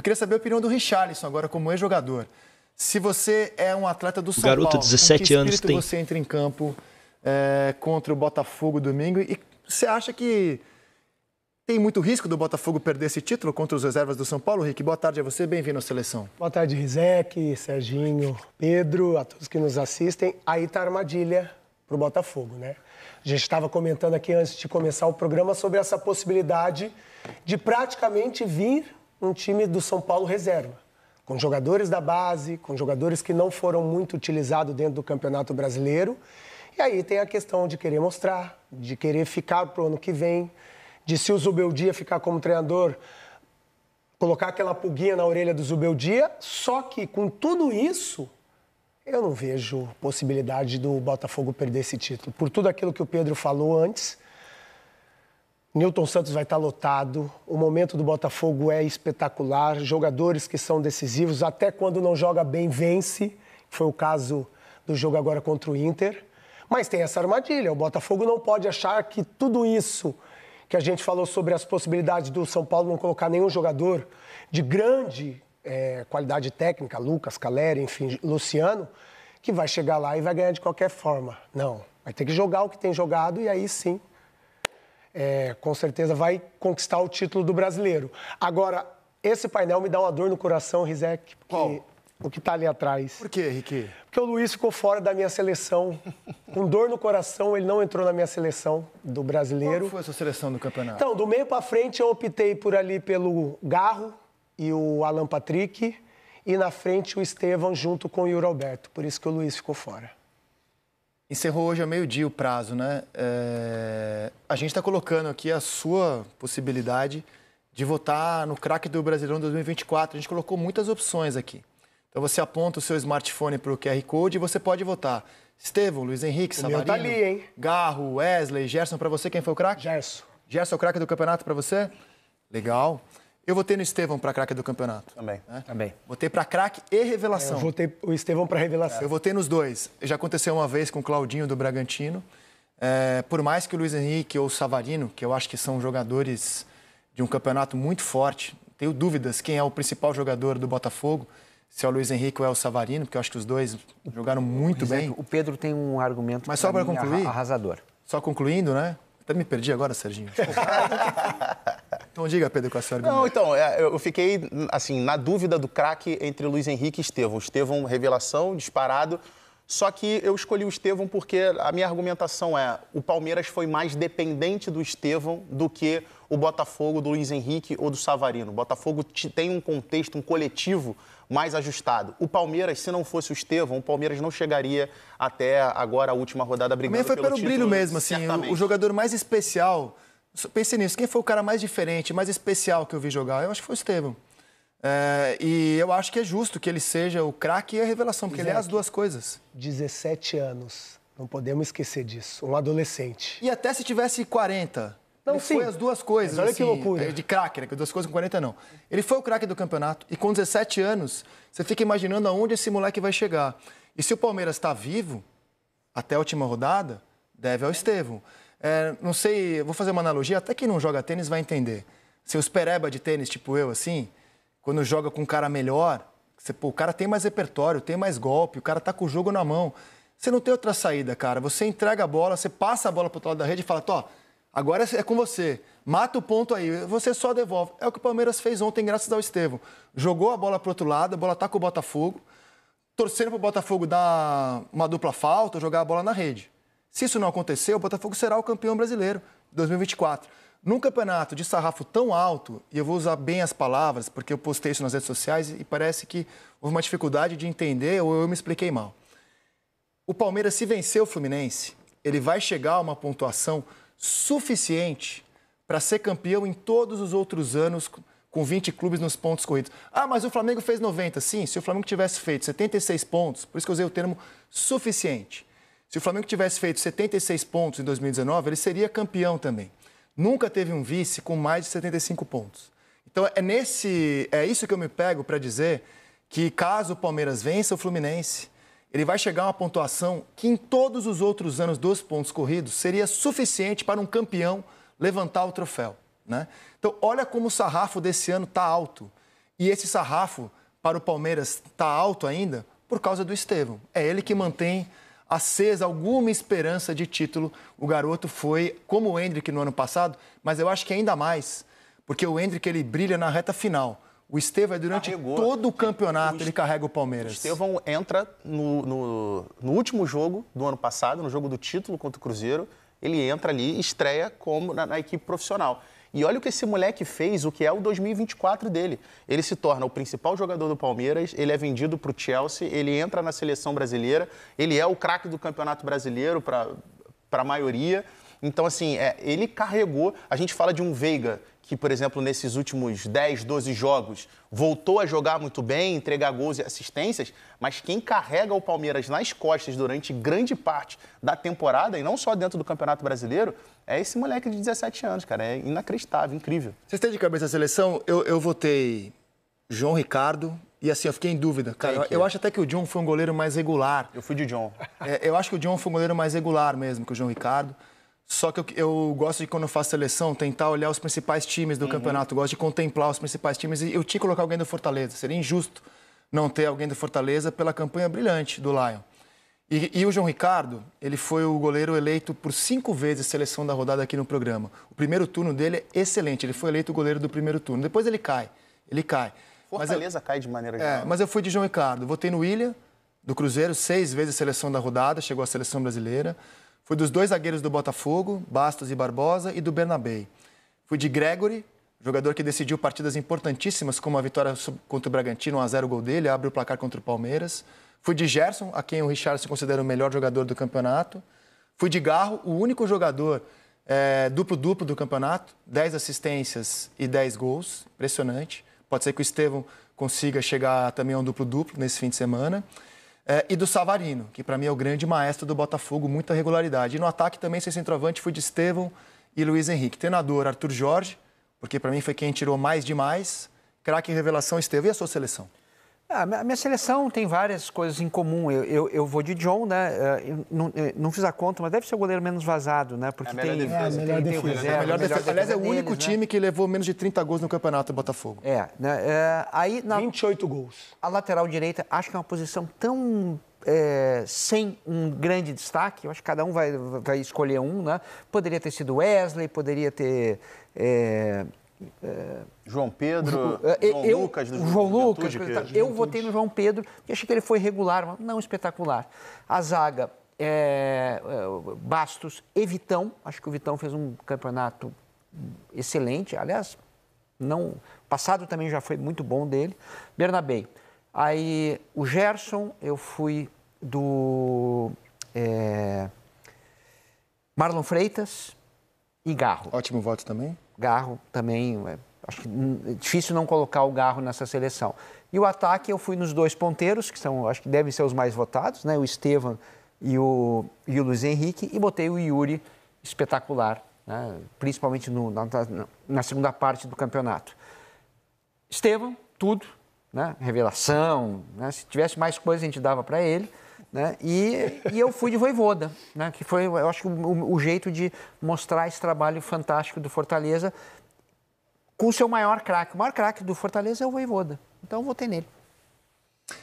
Eu queria saber a opinião do Richarlison agora como ex-jogador. Se você é um atleta do São garoto, Paulo, 17 anos tem. você entra em campo é, contra o Botafogo domingo e você acha que tem muito risco do Botafogo perder esse título contra os reservas do São Paulo, Rick? Boa tarde a você, bem-vindo à seleção. Boa tarde, Rizek, Serginho, Pedro, a todos que nos assistem. Aí tá a armadilha o Botafogo, né? A gente estava comentando aqui antes de começar o programa sobre essa possibilidade de praticamente vir um time do São Paulo reserva, com jogadores da base, com jogadores que não foram muito utilizados dentro do Campeonato Brasileiro. E aí tem a questão de querer mostrar, de querer ficar para o ano que vem, de se o Zubeldia ficar como treinador, colocar aquela puguinha na orelha do Zubeldia. Só que com tudo isso, eu não vejo possibilidade do Botafogo perder esse título. Por tudo aquilo que o Pedro falou antes, Newton Santos vai estar lotado, o momento do Botafogo é espetacular, jogadores que são decisivos, até quando não joga bem, vence. Foi o caso do jogo agora contra o Inter. Mas tem essa armadilha, o Botafogo não pode achar que tudo isso que a gente falou sobre as possibilidades do São Paulo não colocar nenhum jogador de grande é, qualidade técnica, Lucas, Caleri, enfim, Luciano, que vai chegar lá e vai ganhar de qualquer forma. Não, vai ter que jogar o que tem jogado e aí sim é, com certeza vai conquistar o título do brasileiro. Agora, esse painel me dá uma dor no coração, Rizek. Qual? O que está ali atrás. Por quê, Riqui? Porque o Luiz ficou fora da minha seleção. Com dor no coração, ele não entrou na minha seleção do brasileiro. Qual foi a sua seleção do campeonato? Então, do meio para frente, eu optei por ali pelo Garro e o Alan Patrick. E na frente, o Estevam junto com o Yuri Alberto. Por isso que o Luiz ficou fora. Encerrou hoje ao meio-dia o prazo, né? É... A gente está colocando aqui a sua possibilidade de votar no craque do Brasileirão 2024. A gente colocou muitas opções aqui. Então você aponta o seu smartphone para o QR Code e você pode votar. Estevam, Luiz Henrique, Sabadinho, tá Savarino, tá ali, hein? Garro, Wesley, Gerson, para você quem foi o craque? Gerson. Gerson é o craque do campeonato para você? Legal. Eu votei no Estevão para craque do campeonato. Também. Né? Também. Votei para craque e revelação. eu votei o Estevão para revelação. Eu votei nos dois. Já aconteceu uma vez com o Claudinho do Bragantino. É, por mais que o Luiz Henrique ou o Savarino, que eu acho que são jogadores de um campeonato muito forte, tenho dúvidas quem é o principal jogador do Botafogo, se é o Luiz Henrique ou é o Savarino, porque eu acho que os dois jogaram muito é, bem. O Pedro tem um argumento Mas só para concluir, arrasador. Só concluindo, né? Até me perdi agora, Serginho. Então diga, Pedro, com a sua argumento. Não, então, é, eu fiquei, assim, na dúvida do craque entre Luiz Henrique e Estevão. Estevão, revelação, disparado. Só que eu escolhi o Estevão porque a minha argumentação é o Palmeiras foi mais dependente do Estevão do que o Botafogo, do Luiz Henrique ou do Savarino. O Botafogo tem um contexto, um coletivo mais ajustado. O Palmeiras, se não fosse o Estevão, o Palmeiras não chegaria até agora a última rodada brigando Também foi pelo, pelo título, brilho mesmo, assim, o jogador mais especial Pensei nisso, quem foi o cara mais diferente, mais especial que eu vi jogar? Eu acho que foi o Estevam. É, e eu acho que é justo que ele seja o craque e a revelação, porque Isaac, ele é as duas coisas. 17 anos, não podemos esquecer disso. Um adolescente. E até se tivesse 40. Não, ele sim. foi as duas coisas. Mas olha assim, que loucura. É, de craque, né? duas coisas com 40 não. Ele foi o craque do campeonato e com 17 anos, você fica imaginando aonde esse moleque vai chegar. E se o Palmeiras está vivo, até a última rodada, deve ao Estevam. É, não sei, vou fazer uma analogia, até quem não joga tênis vai entender. Se os pereba de tênis, tipo eu, assim, quando joga com um cara melhor, você, pô, o cara tem mais repertório, tem mais golpe, o cara tá com o jogo na mão. Você não tem outra saída, cara. Você entrega a bola, você passa a bola pro outro lado da rede e fala, ó, agora é com você. Mata o ponto aí, você só devolve. É o que o Palmeiras fez ontem, graças ao Estevão. Jogou a bola pro outro lado, a bola tá com o Botafogo, torcendo pro Botafogo dar uma dupla falta, jogar a bola na rede. Se isso não acontecer, o Botafogo será o campeão brasileiro de 2024. Num campeonato de sarrafo tão alto, e eu vou usar bem as palavras, porque eu postei isso nas redes sociais e parece que houve uma dificuldade de entender ou eu me expliquei mal. O Palmeiras, se vencer o Fluminense, ele vai chegar a uma pontuação suficiente para ser campeão em todos os outros anos com 20 clubes nos pontos corridos. Ah, mas o Flamengo fez 90. Sim, se o Flamengo tivesse feito 76 pontos, por isso que eu usei o termo suficiente. Se o Flamengo tivesse feito 76 pontos em 2019, ele seria campeão também. Nunca teve um vice com mais de 75 pontos. Então é nesse, é isso que eu me pego para dizer que caso o Palmeiras vença o Fluminense, ele vai chegar a uma pontuação que em todos os outros anos dos pontos corridos seria suficiente para um campeão levantar o troféu, né? Então olha como o sarrafo desse ano está alto. E esse sarrafo para o Palmeiras está alto ainda por causa do Estevão. É ele que mantém acesa alguma esperança de título. O garoto foi como o Hendrick no ano passado, mas eu acho que ainda mais, porque o Hendrick ele brilha na reta final. O Estevão, é durante Carregou. todo o campeonato, o ele carrega o Palmeiras. O Estevão entra no, no, no, último jogo do ano passado, no jogo do título contra o Cruzeiro. Ele entra ali e estreia como, na, na equipe profissional. E olha o que esse moleque fez, o que é o 2024 dele. Ele se torna o principal jogador do Palmeiras, ele é vendido para o Chelsea, ele entra na seleção brasileira, ele é o craque do Campeonato Brasileiro para a maioria. Então, assim, é, ele carregou. A gente fala de um Veiga que, por exemplo, nesses últimos 10, 12 jogos, voltou a jogar muito bem, entregar gols e assistências, mas quem carrega o Palmeiras nas costas durante grande parte da temporada, e não só dentro do Campeonato Brasileiro, é esse moleque de 17 anos, cara. É inacreditável, incrível. Vocês têm de cabeça a seleção? Eu, eu votei João Ricardo, e assim, eu fiquei em dúvida, cara. Eu é? acho até que o John foi um goleiro mais regular. Eu fui de John. É, eu acho que o John foi um goleiro mais regular mesmo que o João Ricardo. Só que eu, eu, gosto de, quando eu faço seleção, tentar olhar os principais times do uhum. campeonato. Eu gosto de contemplar os principais times. E eu tinha que colocar alguém do Fortaleza. Seria injusto não ter alguém do Fortaleza pela campanha brilhante do Lion. E, e o João Ricardo, ele foi o goleiro eleito por cinco vezes seleção da rodada aqui no programa. O primeiro turno dele é excelente. Ele foi eleito o goleiro do primeiro turno. Depois ele cai. Ele cai. Fortaleza eu, cai de maneira é, geral. É, mas eu fui de João Ricardo. Votei no William, do Cruzeiro, seis vezes seleção da rodada. Chegou à seleção brasileira. Fui dos dois zagueiros do Botafogo, Bastos e Barbosa, e do Bernabei. Fui de Gregory, jogador que decidiu partidas importantíssimas, como a vitória contra o Bragantino, 1x0 gol dele, abre o placar contra o Palmeiras. Fui de Gerson, a quem o Richard se considera o melhor jogador do campeonato. Fui de Garro, o único jogador eh, duplo-duplo é, do campeonato, 10 assistências e 10 gols, impressionante. Pode ser que o Estevão consiga chegar também a um duplo-duplo nesse fim de semana. É, e do Savarino, que para mim é o grande maestro do Botafogo, muita regularidade. E no ataque também, sem centroavante, fui de Estevão e Luiz Henrique. Treinador, Arthur Jorge, porque para mim foi quem tirou mais demais. Craque revelação, Estevão. E a sua seleção? Ah, a minha seleção tem várias coisas em comum. Eu, eu, eu vou de John, né? Ah, eu não, não, fiz a conta, mas deve ser o goleiro menos vazado, né? Porque é tem, defesa, é, tem, tem, defesa, o né? melhor defesa. Aliás, é o único deles, né? time né? que levou menos de 30 gols no campeonato do Botafogo. É, né? É, aí, na, 28 gols. A lateral direita, acho que é uma posição tão é, sem um grande destaque, eu acho que cada um vai, vai escolher um, né? Poderia ter sido Wesley, poderia ter é, é... João Pedro, João é, eu, Lucas, do João Lucas. Eu votei no João Pedro e achei que ele foi regular, mas não espetacular. A zaga, é, é, Bastos e Vitão. Acho que o Vitão fez um campeonato excelente. Aliás, não passado também já foi muito bom dele. Bernabé. Aí o Gerson, eu fui do é, Marlon Freitas e Garro. Ótimo voto também. Garro também, é, acho que é difícil não colocar o Garro nessa seleção. E o ataque eu fui nos dois ponteiros, que são, acho que devem ser os mais votados, né? O Estevam e o, e o Luiz Henrique, e botei o Yuri espetacular, né? principalmente no, na, na segunda parte do campeonato. Estevam, tudo, né? Revelação, né? Se tivesse mais coisa a gente dava para ele. Né? E, e eu fui de voivoda, né? que foi, eu acho, o, o jeito de mostrar esse trabalho fantástico do Fortaleza com o seu maior craque. O maior craque do Fortaleza é o voivoda. Então eu votei nele.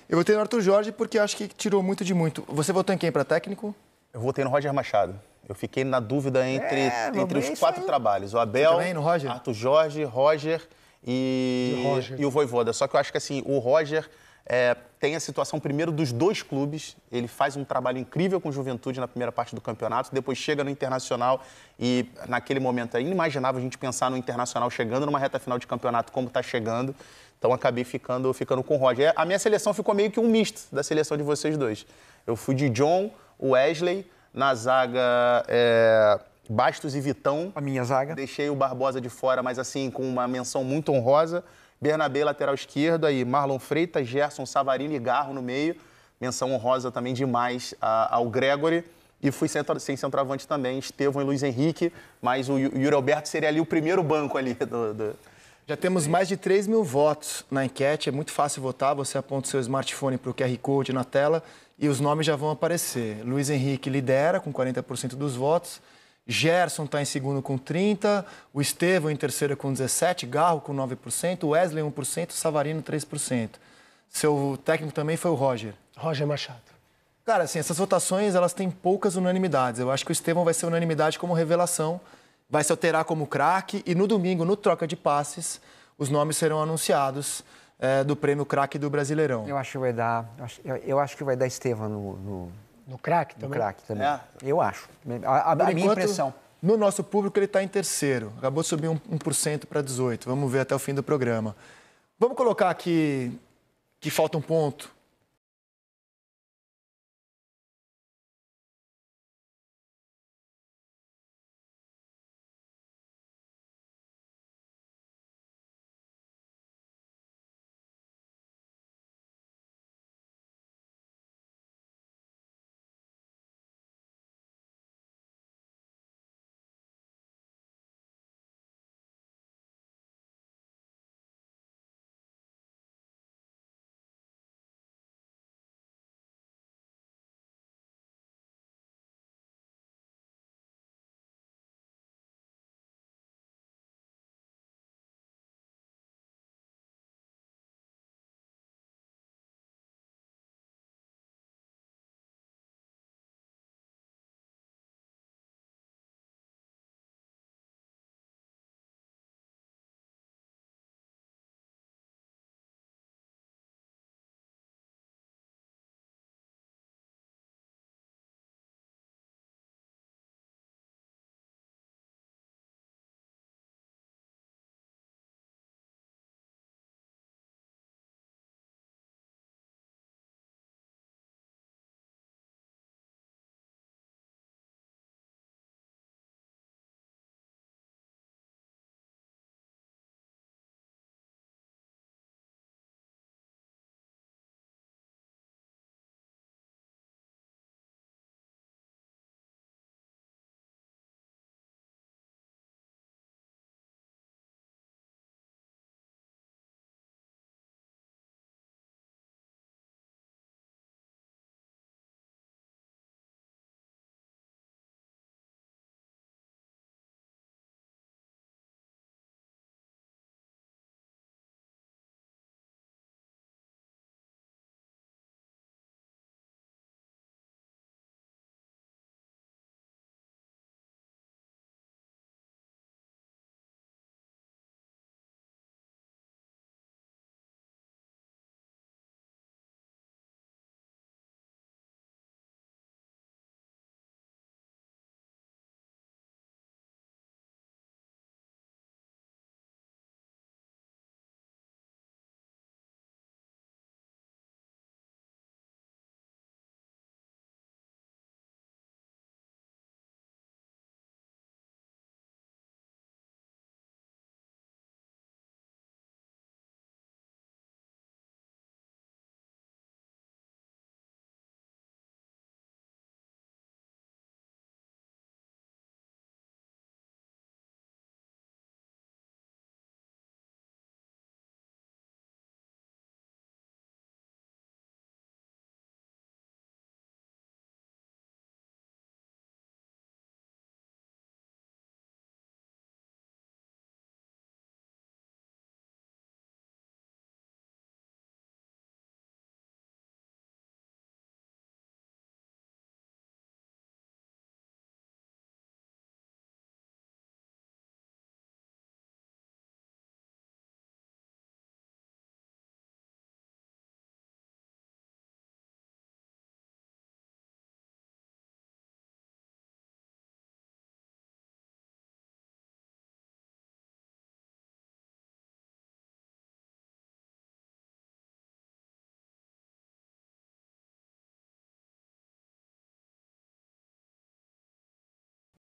Eu votei no Arthur Jorge porque acho que tirou muito de muito. Você votou em quem para técnico? Eu votei no Roger Machado. Eu fiquei na dúvida entre, é, entre os quatro aí. trabalhos. O Abel, Arthur Jorge, Roger e, e, Roger. e o Voivoda. Só que eu acho que assim, o Roger é, tem a situação primeiro dos dois clubes. Ele faz um trabalho incrível com juventude na primeira parte do campeonato, depois chega no Internacional e naquele momento é inimaginável a gente pensar no Internacional chegando numa reta final de campeonato como está chegando. Então acabei ficando, ficando com o Roger. A minha seleção ficou meio que um misto da seleção de vocês dois. Eu fui de John, Wesley, na zaga. É... Bastos e Vitão. A minha zaga. Deixei o Barbosa de fora, mas assim, com uma menção muito honrosa. Bernabé, lateral esquerdo, aí Marlon Freitas, Gerson, Savarino e Garro no meio. Menção honrosa também demais a, ao Gregory. E fui centro, sem centroavante também, Estevão e Luiz Henrique, mas o Yuri Alberto seria ali o primeiro banco ali do, do... Já temos mais de 3 mil votos na enquete, é muito fácil votar, você aponta o seu smartphone para o QR Code na tela e os nomes já vão aparecer. Luiz Henrique lidera com 40% dos votos, Gerson está em segundo com 30%, o Estevão em terceiro com 17%, Garro com 9%, Wesley 1%, Savarino 3%. Seu técnico também foi o Roger. Roger Machado. Cara, assim, essas votações elas têm poucas unanimidades. Eu acho que o Estevão vai ser unanimidade como revelação, vai se alterar como craque e no domingo, no troca de passes, os nomes serão anunciados é, do prêmio craque do Brasileirão. Eu acho que vai dar, eu acho, eu acho que vai dar Estevão no, no no crack também? No crack também. É. Eu acho. A, a, a minha impressão. No nosso público, ele está em terceiro. Acabou de subir 1% para 18%. Vamos ver até o fim do programa. Vamos colocar aqui que falta um ponto